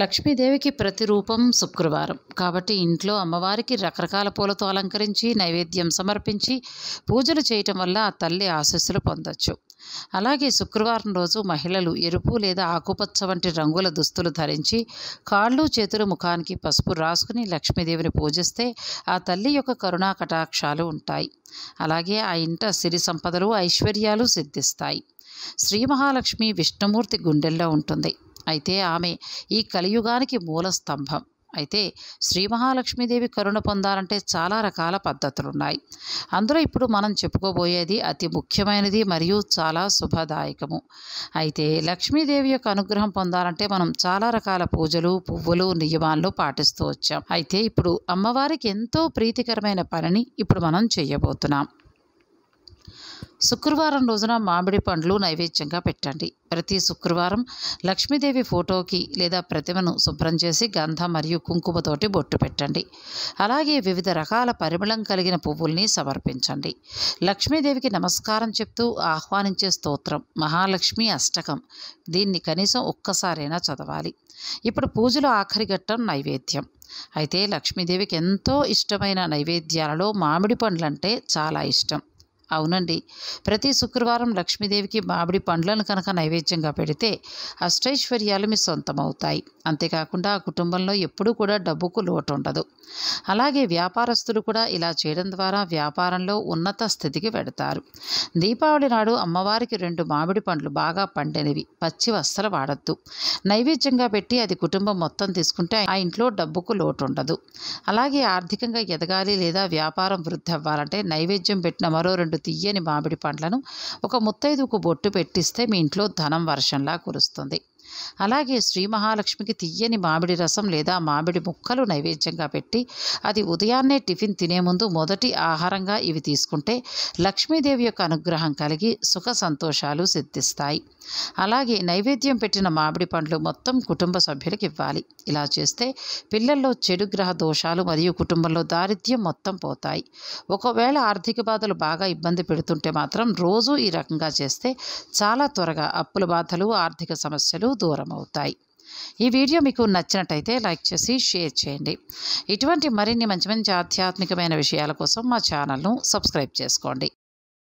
లక్ష్మీదేవికి ప్రతిరూపం శుక్రవారం కాబట్టి ఇంట్లో అమ్మవారికి రకరకాల పూలతో అలంకరించి నైవేద్యం సమర్పించి పూజలు చేయటం వల్ల ఆ తల్లి ఆశస్సులు పొందొచ్చు అలాగే శుక్రవారం రోజు మహిళలు ఎరుపు లేదా ఆకుపచ్చ వంటి రంగుల దుస్తులు ధరించి కాళ్ళు చేతులు ముఖానికి పసుపు రాసుకుని లక్ష్మీదేవిని పూజిస్తే ఆ తల్లి యొక్క కరుణా కటాక్షాలు ఉంటాయి అలాగే ఆ ఇంట సిరి సంపదలు ఐశ్వర్యాలు సిద్ధిస్తాయి శ్రీ మహాలక్ష్మి విష్ణుమూర్తి గుండెల్లో ఉంటుంది అయితే ఆమె ఈ కలియుగానికి మూల స్తంభం అయితే శ్రీ మహాలక్ష్మీదేవి కరుణ పొందాలంటే చాలా రకాల పద్ధతులున్నాయి అందులో ఇప్పుడు మనం చెప్పుకోబోయేది అతి ముఖ్యమైనది మరియు చాలా శుభదాయకము అయితే లక్ష్మీదేవి యొక్క అనుగ్రహం పొందాలంటే మనం చాలా రకాల పూజలు పువ్వులు నియమాలను పాటిస్తూ వచ్చాం అయితే ఇప్పుడు అమ్మవారికి ఎంతో ప్రీతికరమైన పనిని ఇప్పుడు మనం చేయబోతున్నాం శుక్రవారం రోజున మామిడి పండ్లు నైవేద్యంగా పెట్టండి ప్రతి శుక్రవారం లక్ష్మీదేవి ఫోటోకి లేదా ప్రతిమను శుభ్రం చేసి గంధ మరియు కుంకుమతోటి బొట్టు పెట్టండి అలాగే వివిధ రకాల పరిమళం కలిగిన పువ్వుల్ని సమర్పించండి లక్ష్మీదేవికి నమస్కారం చెప్తూ ఆహ్వానించే స్తోత్రం మహాలక్ష్మి అష్టకం దీన్ని కనీసం ఒక్కసారైనా చదవాలి ఇప్పుడు పూజలు ఆఖరి ఘట్టం నైవేద్యం అయితే లక్ష్మీదేవికి ఎంతో ఇష్టమైన నైవేద్యాలలో మామిడి పండ్లంటే చాలా ఇష్టం అవునండి ప్రతి శుక్రవారం లక్ష్మీదేవికి మామిడి పండ్లను కనుక నైవేద్యంగా పెడితే అష్టైశ్వర్యాలు మీ సొంతమవుతాయి అంతేకాకుండా ఆ కుటుంబంలో ఎప్పుడూ కూడా డబ్బుకు లోటు ఉండదు అలాగే వ్యాపారస్తులు కూడా ఇలా చేయడం ద్వారా వ్యాపారంలో ఉన్నత స్థితికి పెడతారు దీపావళి నాడు అమ్మవారికి రెండు మామిడి పండ్లు బాగా పండినవి పచ్చి అస్సలు వాడద్దు నైవేద్యంగా పెట్టి అది కుటుంబం మొత్తం తీసుకుంటే ఆ ఇంట్లో డబ్బుకు లోటు ఉండదు అలాగే ఆర్థికంగా ఎదగాలి లేదా వ్యాపారం వృద్ధి అవ్వాలంటే నైవేద్యం పెట్టిన మరో రెండు తీయని మామిడి పండ్లను ఒక ముత్తైదుకు బొట్టు పెట్టిస్తే మీ ఇంట్లో ధనం వర్షంలా కురుస్తుంది అలాగే శ్రీ మహాలక్ష్మికి తీయని మామిడి రసం లేదా మామిడి ముక్కలు నైవేద్యంగా పెట్టి అది ఉదయాన్నే టిఫిన్ తినే ముందు మొదటి ఆహారంగా ఇవి తీసుకుంటే లక్ష్మీదేవి యొక్క అనుగ్రహం కలిగి సుఖ సంతోషాలు సిద్ధిస్తాయి అలాగే నైవేద్యం పెట్టిన మామిడి పండ్లు మొత్తం కుటుంబ సభ్యులకు ఇవ్వాలి ఇలా చేస్తే పిల్లల్లో చెడు గ్రహ దోషాలు మరియు కుటుంబంలో దారిద్ర్యం మొత్తం పోతాయి ఒకవేళ ఆర్థిక బాధలు బాగా ఇబ్బంది పెడుతుంటే మాత్రం రోజు ఈ రకంగా చేస్తే చాలా త్వరగా అప్పుల బాధలు ఆర్థిక సమస్యలు దూరం అవుతాయి ఈ వీడియో మీకు నచ్చినట్టయితే లైక్ చేసి షేర్ చేయండి ఇటువంటి మరిన్ని మంచి మంచి ఆధ్యాత్మికమైన విషయాల కోసం మా ఛానల్ను సబ్స్క్రైబ్ చేసుకోండి